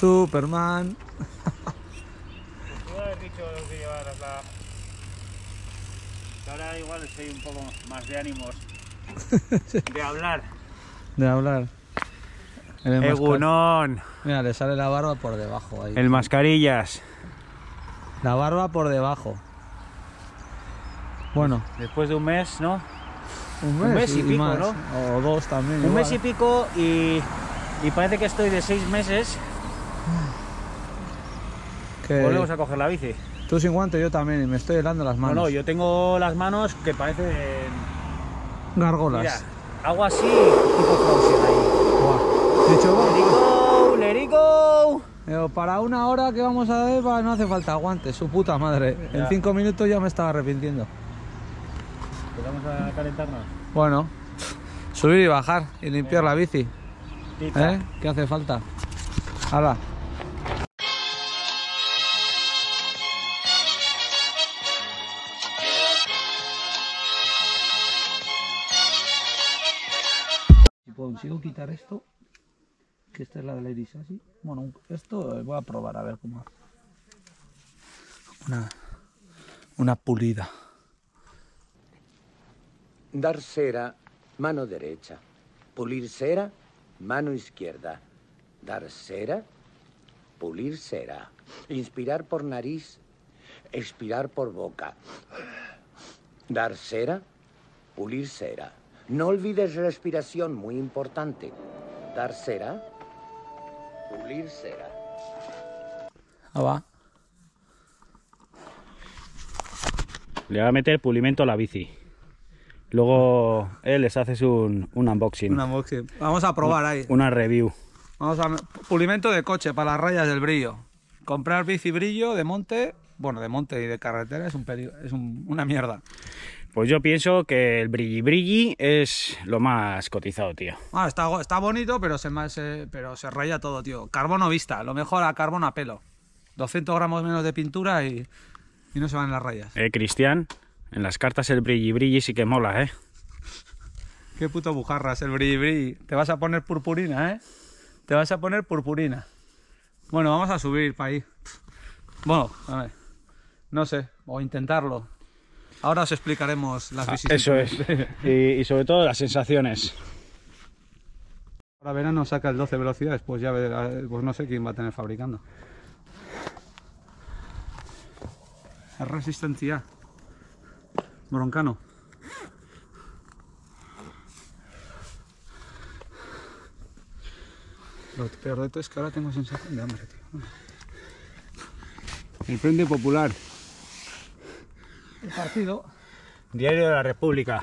Superman. Ahora igual estoy un poco más de ánimos. De hablar. De hablar. El Egunon. Mira, le sale la barba por debajo ahí. El mascarillas. La barba por debajo. Bueno. Después de un mes, ¿no? Un mes, y, pico, ¿no? O dos también. Un mes y pico y parece que estoy de seis meses Volvemos a coger la bici. Tú sin guante, yo también, y me estoy helando las manos. No, no, yo tengo las manos que parecen... Gargolas. Mira, hago así, tipo Frozen ahí. De hecho, Lerico, Para una hora que vamos a ver, no hace falta guantes, su puta madre. En cinco minutos ya me estaba arrepintiendo. Pues vamos a calentarnos. Bueno, subir y bajar y limpiar la bici. ¿Eh? ¿Qué hace falta? Hala. consigo quitar esto, que esta es la de la iris así. Bueno, esto eh, voy a probar a ver cómo Una, una pulida. Dar cera, mano derecha. Pulir cera, mano izquierda. Dar cera, pulir cera. Inspirar por nariz, expirar por boca. Dar cera, pulir cera. No olvides respiración, muy importante. Dar cera. Pulir cera. Ah, va. Le va a meter pulimento a la bici. Luego él les haces un, unboxing. unboxing. Vamos a probar ahí. Una review. Vamos a pulimento de coche para las rayas del brillo. Comprar bici brillo de monte, bueno, de monte y de carretera es un es una mierda. Pues yo pienso que el brilli brilli es lo más cotizado, tío. Ah, está, bonito, pero se, pero se raya todo, tío. Carbono vista, lo mejor a carbono a pelo. 200 gramos menos de pintura y, no se van las rayas. Eh, Cristian, en las cartas el brilli brilli sí que mola, ¿eh? Qué puto bujarras el brilli brilli. Te vas a poner purpurina, ¿eh? Te vas a poner purpurina. Bueno, vamos a subir para ahí. Bueno, a ver. No sé, o intentarlo. Ahora os explicaremos las ah, visitas. eso es. Y, sobre todo las sensaciones. Ahora verano saca el 12 velocidades, pues ya pues no sé quién va a tener fabricando. Resistencia. Broncano. Lo peor de todo es que ahora tengo sensación de hambre, El Frente Popular. El partido. Diario de la República.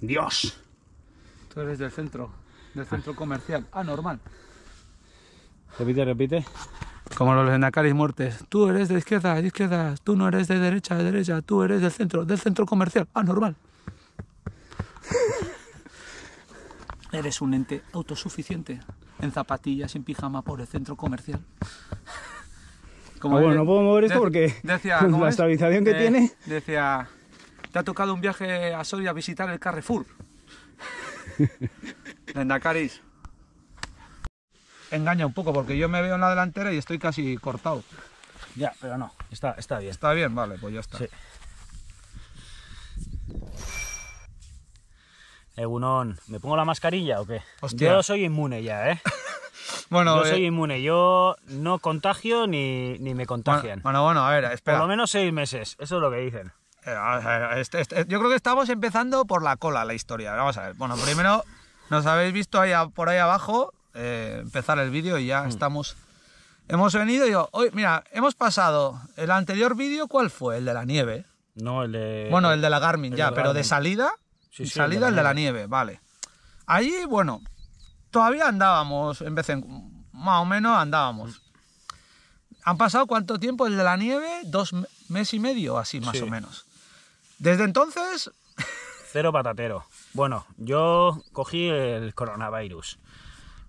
Dios. Tú eres del centro, del centro comercial. Anormal. Ah, repite, repite. Como los Nacaris muertes. Tú eres de izquierda, de izquierda. Tú no eres de derecha, de derecha. Tú eres del centro, del centro comercial. Anormal. Ah, eres un ente autosuficiente. En zapatillas, en pijama, por el centro comercial bueno, no puedo mover esto porque la estabilización que eh, tiene... Decía, te ha tocado un viaje a Soria a visitar el Carrefour. Lendacaris. Engaña un poco porque yo me veo en la delantera y estoy casi cortado. Ya, pero no, está, está bien. Está bien, vale, pues ya está. Sí. Egunon, ¿me pongo la mascarilla o qué? Hostia. Yo soy inmune ya, ¿eh? Bueno, yo eh, soy inmune, yo no contagio ni, ni me contagian. Bueno, bueno, a ver, espera. Por lo menos seis meses, eso es lo que dicen. Eh, este, este, yo creo que estamos empezando por la cola la historia. Vamos a ver. Bueno, primero nos habéis visto allá por ahí abajo eh, empezar el vídeo y ya mm. estamos. Hemos venido yo, hoy, mira, hemos pasado. El anterior vídeo, ¿cuál fue? El de la nieve. No, el de. Bueno, el de la Garmin, ya, pero de salida. Sí, salida, el de la, el de la nieve, vale. Allí bueno, todavía andábamos, en más o menos andábamos. ¿Han pasado cuánto tiempo el de la nieve? Dos meses y medio, así más o menos. Desde entonces... Cero patatero. Bueno, yo cogí el coronavirus.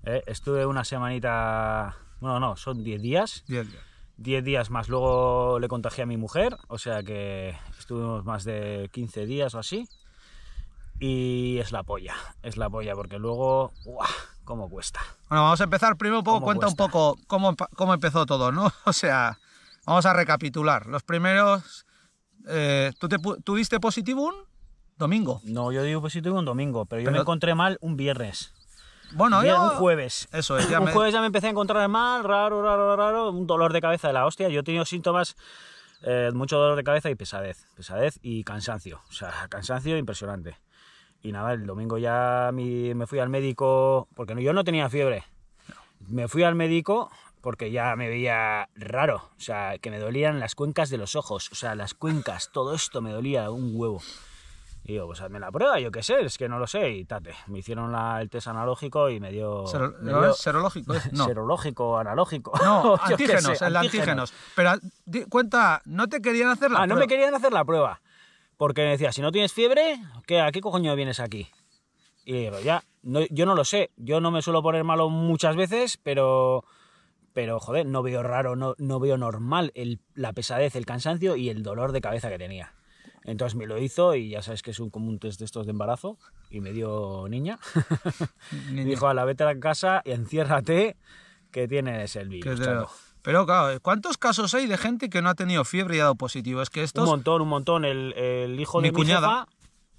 Eh, estuve una semanita... no no, son diez días. Diez días. más luego le contagié a mi mujer, o sea que estuvimos más de 15 días o así. Y es la polla, es la polla, porque luego cómo cuesta. Bueno, vamos a empezar primero, poco, cuenta un poco cómo, empezó todo, ¿no? O sea, vamos a recapitular. Los primeros, eh, ¿tú, te, diste positivo un domingo? No, yo digo positivo un domingo, pero, yo me encontré mal un viernes. Bueno, Un jueves. Eso es. un jueves ya me empecé a encontrar mal, raro, raro, raro, un dolor de cabeza de la hostia. Yo he tenido síntomas, eh, mucho dolor de cabeza y pesadez. Pesadez y cansancio. O sea, cansancio impresionante. Y nada, el domingo ya me fui al médico, porque yo no tenía fiebre. Me fui al médico porque ya me veía raro, o sea, que me dolían las cuencas de los ojos, o sea, las cuencas, todo esto me dolía un huevo. Y digo, pues hazme la prueba, yo qué sé, es que no lo sé, y tate. Me hicieron la, el test analógico y me dio... ¿Serológico? No. Serológico, analógico. No, antígenos, el antígenos. Pero, cuenta, ¿no te querían hacer la prueba? Ah, no me querían hacer la prueba. Porque me decía, si no tienes fiebre, ¿qué, ¿a qué coño vienes aquí? Y ya, no, yo no lo sé. Yo no me suelo poner malo muchas veces, pero. Pero, joder, no veo raro, no, no veo normal el, la pesadez, el cansancio y el dolor de cabeza que tenía. Entonces me lo hizo y ya sabes que es un común test de estos de embarazo y me dio niña. me Dijo, a la vete a la casa y enciérrate que tienes el virus. Pero claro, ¿cuántos casos hay de gente que no ha tenido fiebre y ha dado positivo? Es que estos... Un montón, un montón. El, hijo mi de mi jefa...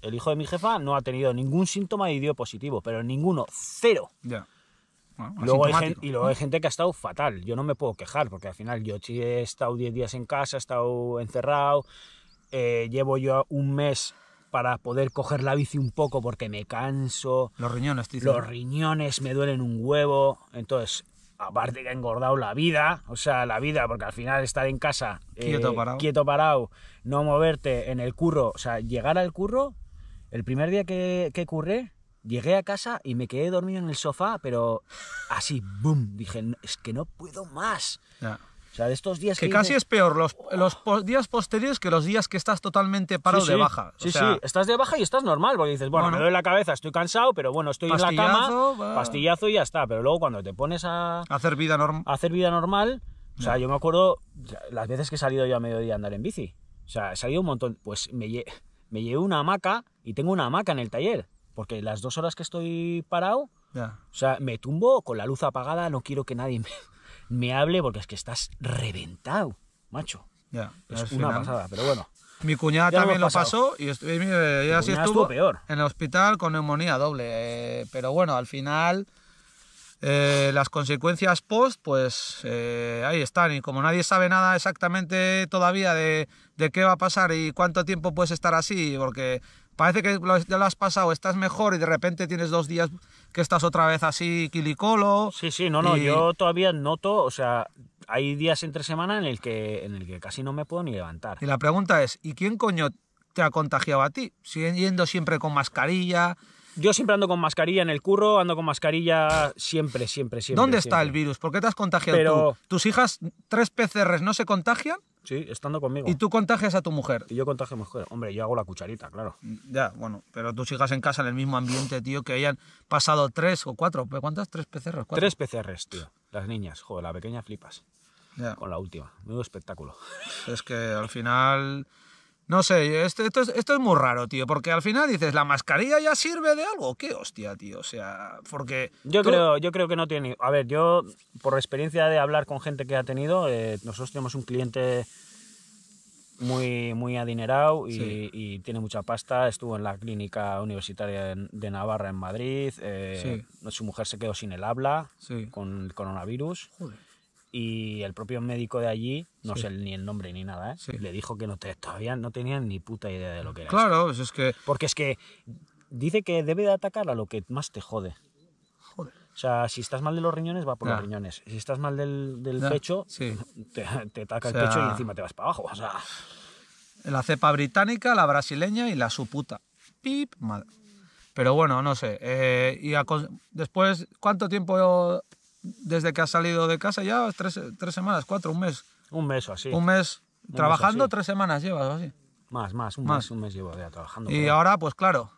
El hijo de mi jefa no ha tenido ningún síntoma y dio positivo, pero ninguno, cero. Ya. luego y luego hay gente que ha estado fatal. Yo no me puedo quejar, porque al final yo he estado 10 días en casa, he estado encerrado, eh, llevo yo un mes para poder coger la bici un poco porque me canso. Los riñones, tío. Los riñones me duelen un huevo. Entonces, aparte que ha engordado la vida, o sea, la vida, porque al final estar en casa, eh, quieto, parado. no moverte en el curro, o sea, llegar al curro, el primer día que, que curré, llegué a casa y me quedé dormido en el sofá, pero así, boom, dije, es que no puedo más. O sea, de estos días que, casi es peor los, los días posteriores que los días que estás totalmente parado de baja. estás de baja y estás normal, porque dices, bueno, me duele la cabeza, estoy cansado, pero bueno, estoy en la cama, pastillazo y ya está. Pero luego cuando te pones a, hacer vida normal, hacer vida normal, o sea, yo me acuerdo las veces que he salido yo a mediodía a andar en bici. O sea, he salido un montón, pues me, lle... me llevé una hamaca y tengo una hamaca en el taller, porque las dos horas que estoy parado, o sea, me tumbo con la luz apagada, no quiero que nadie me me hable porque es que estás reventado, macho. Ya, es una pasada, pero bueno. Mi cuñada también lo, pasó y, así estuvo, en el hospital con neumonía doble. Eh, pero bueno, al final eh, las consecuencias post, pues eh, ahí están. Y como nadie sabe nada exactamente todavía de, de, qué va a pasar y cuánto tiempo puedes estar así, porque parece que ya lo has pasado, estás mejor y de repente tienes dos días que estás otra vez así quilicolo. Sí, sí, no, no, yo todavía noto, o sea, hay días entre semana en el que en el que casi no me puedo ni levantar. Y la pregunta es, ¿y quién coño te ha contagiado a ti? ¿Siguen yendo siempre con mascarilla? Yo siempre ando con mascarilla en el curro, ando con mascarilla siempre, siempre, siempre. ¿Dónde está el virus? ¿Por qué te has contagiado tú? ¿Tus hijas, tres PCRs, no se contagian? Sí, estando conmigo. ¿Y tú contagias a tu mujer? Y yo contagio a mi mujer. Hombre, yo hago la cucharita, claro. Ya, bueno, pero tus hijas en casa en el mismo ambiente, tío, que hayan pasado tres o cuatro. ¿Cuántas? ¿Tres pecerros? Tres PCRs, tío. Las niñas, joder, la pequeña flipas. Ya. Con la última. Muy espectáculo. Es que al final no sé, esto, es, muy raro, tío, porque al final dices, ¿la mascarilla ya sirve de algo? ¿Qué hostia, tío? O sea, porque... Yo, creo, yo creo que no tiene... A ver, yo, por experiencia de hablar con gente que ha tenido, eh, nosotros tenemos un cliente muy, muy adinerado y, tiene mucha pasta. Estuvo en la clínica universitaria de Navarra en Madrid. Eh, su mujer se quedó sin el habla con el coronavirus y el propio médico de allí, no sé ni el nombre ni nada, ¿eh? le dijo que no te, todavía no tenían ni puta idea de lo que era. Claro, eso. Pues es que... Porque es que dice que debe de atacar a lo que más te jode. Joder. O sea, si estás mal de los riñones, va por los riñones. Si estás mal del, del pecho, te, te, ataca el pecho y encima te vas para abajo. O sea... La cepa británica, la brasileña y la su puta. Pip, mal. Pero bueno, no sé. Eh, y después, ¿cuánto tiempo desde que has salido de casa ya tres, tres semanas, cuatro, un mes. Un mes o así. Un mes trabajando, tres semanas llevas así. Más, más, un mes, un mes llevo ya trabajando. Y ahora, pues claro,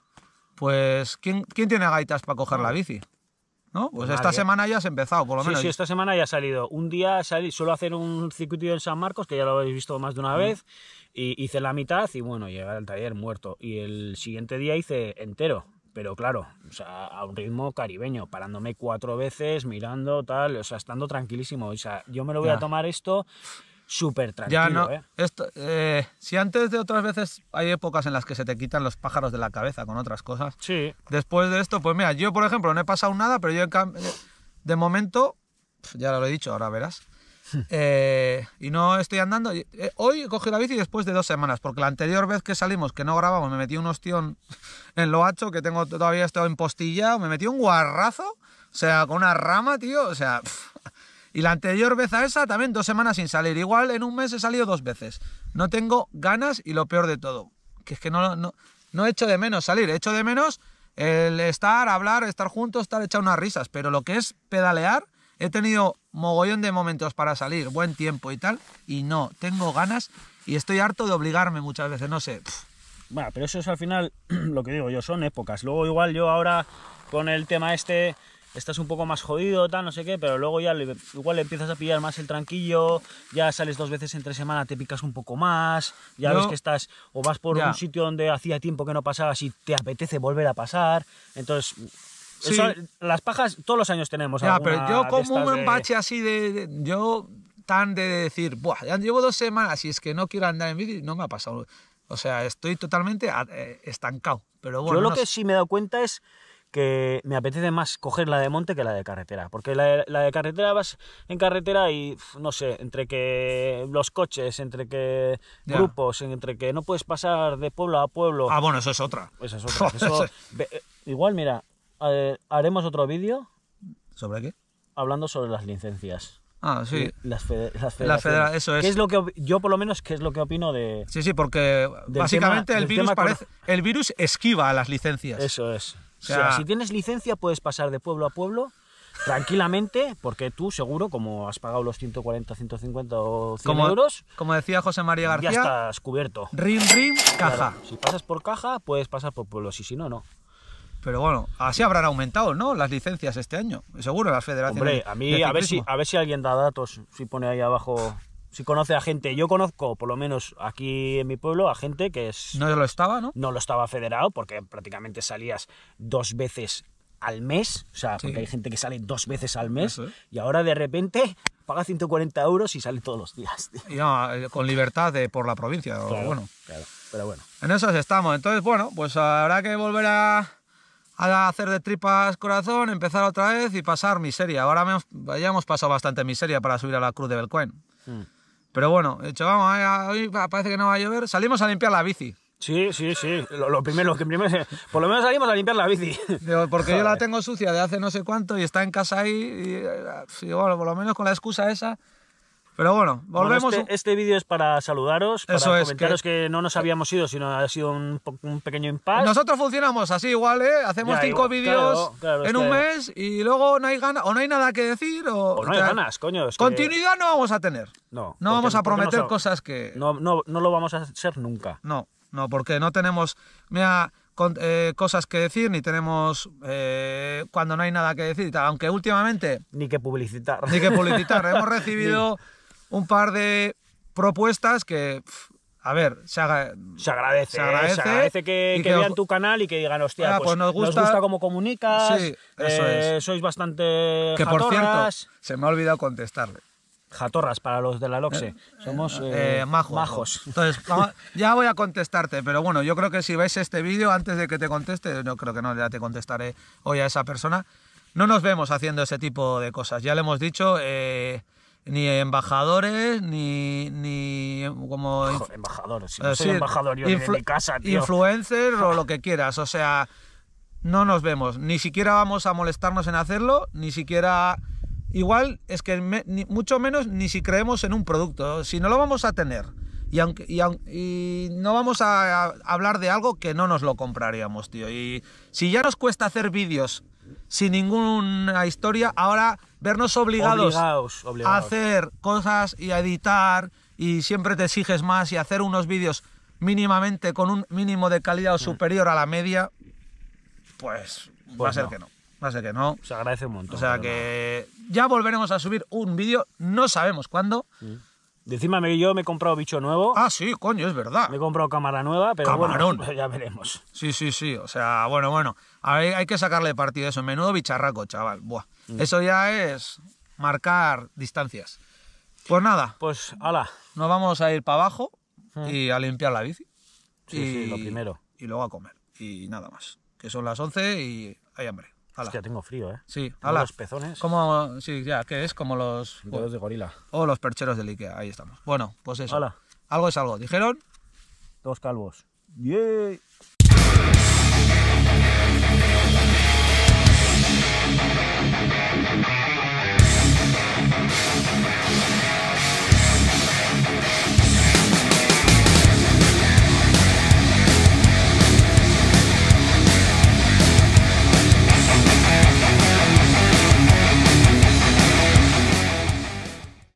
pues ¿quién, tiene gaitas para coger la bici? ¿No? Pues esta semana ya has empezado, por lo menos. Sí, esta semana ya ha salido. Un día salí, suelo hacer un circuito en San Marcos, que ya lo habéis visto más de una mm. vez, y hice la mitad y bueno, llegué al taller muerto. Y el siguiente día hice entero, pero claro, o sea, a un ritmo caribeño, parándome cuatro veces, mirando, tal, o sea, estando tranquilísimo. O sea, yo me lo voy a tomar esto súper tranquilo. ¿eh? Eh, si antes de otras veces hay épocas en las que se te quitan los pájaros de la cabeza con otras cosas. Sí. Después de esto, pues mira, yo por ejemplo no he pasado nada, pero yo de momento, ya lo he dicho, ahora verás. Eh, y no estoy andando. Eh, hoy cogí la bici después de dos semanas, porque la anterior vez que salimos, que no grabamos, me metí un ostión en lo hacho, que tengo todavía en postilla me metí un guarrazo, o sea, con una rama, tío, o sea... Y la anterior vez a esa también dos semanas sin salir. Igual en un mes he salido dos veces. No tengo ganas y lo peor de todo, que es que no, no, de menos salir, echo de menos el estar, hablar, estar juntos, estar echando unas risas, pero lo que es pedalear He tenido mogollón de momentos para salir, buen tiempo y tal, y no, tengo ganas y estoy harto de obligarme muchas veces, no sé. Bueno, pero eso es al final lo que digo yo, son épocas. Luego igual yo ahora con el tema este estás un poco más jodido, tal, no sé qué, pero luego ya igual le empiezas a pillar más el tranquillo, ya sales dos veces entre semana, te picas un poco más, ya ves que estás o vas por un sitio donde hacía tiempo que no pasabas y te apetece volver a pasar, entonces las pajas todos los años tenemos. pero yo como un bache así de, Yo tan de decir, Buah, ya llevo dos semanas y es que no quiero andar en bici, no me ha pasado. O sea, estoy totalmente eh, estancado. Pero bueno, yo lo que sí me he dado cuenta es que me apetece más coger la de monte que la de carretera. Porque la de, carretera vas en carretera y no sé, entre que los coches, entre que grupos, entre que no puedes pasar de pueblo a pueblo. Ah, bueno, eso es otra. es otra. igual, mira, eh, haremos otro vídeo. ¿Sobre qué? Hablando sobre las licencias. Ah, sí. Las, federales. las es. lo que yo por lo menos qué es lo que opino de Sí, sí, porque básicamente el virus el virus esquiva las licencias. Eso es. O sea, si tienes licencia puedes pasar de pueblo a pueblo tranquilamente, porque tú seguro, como has pagado los 140, 150 o 100 como, euros... Como decía José María García... Ya estás cubierto. Rim, rim, caja. si pasas por caja, puedes pasar por pueblo y si no, no. Pero bueno, así habrán aumentado, ¿no? Las licencias este año, seguro, la federación Hombre, a mí, a ver, si, a ver si alguien da datos, si pone ahí abajo, si conoce a gente. Yo conozco, por lo menos aquí en mi pueblo, a gente que es. No lo estaba, ¿no? No lo estaba federado, porque prácticamente salías dos veces al mes, o sea, porque hay gente que sale dos veces al mes, y ahora de repente paga 140 euros y sale todos los días. Y no, eh, con libertad de, por la provincia, claro, bueno. Claro, pero bueno. En eso estamos. Entonces, bueno, pues habrá que volver a hacer de tripas corazón, empezar otra vez y pasar miseria. Ahora ya hemos pasado bastante miseria para subir a la Cruz de Belcuen. Mm. Pero bueno, he dicho, vamos, eh, hoy parece que no va a llover. Salimos a limpiar la bici. Sí, sí, sí. Lo, primero, que primero, eh, por lo menos salimos a limpiar la bici. porque yo la tengo sucia de hace no sé cuánto y está en casa ahí. Y, y eh, bueno, por lo menos con la excusa esa pero bueno, volvemos. Este, este, vídeo es para saludaros, para comentaros que... no nos eh, habíamos ido, sino ha sido un, pequeño impacto. Nosotros funcionamos así igual, ¿eh? Hacemos cinco vídeos en un mes y luego no hay ganas, o no hay nada que decir, o. o no hay ganas, coño. continuidad no vamos a tener. No. No vamos a prometer cosas que. No, no, no lo vamos a hacer nunca. No, no, porque no tenemos. Mira. Eh, cosas que decir, ni tenemos eh, cuando no hay nada que decir, aunque últimamente... Ni que publicitar. Ni que publicitar. Hemos recibido un par de propuestas que, a ver, se, agradece. Se agradece, que, vean tu canal y que digan, hostia, ah, pues, pues, nos, gusta, cómo comunicas, eh, sois bastante Que por cierto, se me ha olvidado contestarle. Jatorras para los de la LOXE. Eh, Somos eh, majos. Entonces, ya voy a contestarte, pero bueno, yo creo que si ves este vídeo, antes de que te conteste, yo creo que no, ya te contestaré hoy a esa persona. No nos vemos haciendo ese tipo de cosas. Ya le hemos dicho, ni embajadores, ni, ni como... embajadores, si eh, no soy embajador yo de mi casa, tío. Influencers o lo que quieras, o sea, no nos vemos, ni siquiera vamos a molestarnos en hacerlo, ni siquiera... Igual es que mucho menos ni si creemos en un producto, si no lo vamos a tener y, aunque, y, no vamos a, a hablar de algo que no nos lo compraríamos, tío. Y si ya nos cuesta hacer vídeos sin ninguna historia, ahora vernos obligados, a hacer cosas y a editar y siempre te exiges más y hacer unos vídeos mínimamente con un mínimo de calidad mm. superior a la media, pues, va a pues ser que no. Va a ser que no. Se agradece un montón. O sea que ya volveremos a subir un vídeo, no sabemos cuándo. Mm encima que yo me he comprado bicho nuevo. Ah, sí, coño, es verdad. Me he comprado cámara nueva, pero bueno, ya veremos. Sí, sí, sí. O sea, bueno, bueno. hay que sacarle partido a eso. Menudo bicharraco, chaval. Buah. Mm. Eso ya es marcar distancias. Pues nada. Pues, hala, Nos vamos a ir para abajo mm. y a limpiar la bici. Sí, sí, lo primero. Y luego a comer. Y nada más. Que son las 11 y hay hambre. Hostia, tengo frío, ¿eh? Sí, a los pezones. Como, sí, ya, que es como los... Dedos de gorila. O los percheros de Ikea, ahí estamos. Bueno, pues eso. Algo es algo. Dijeron... Dos calvos. ¡Yay!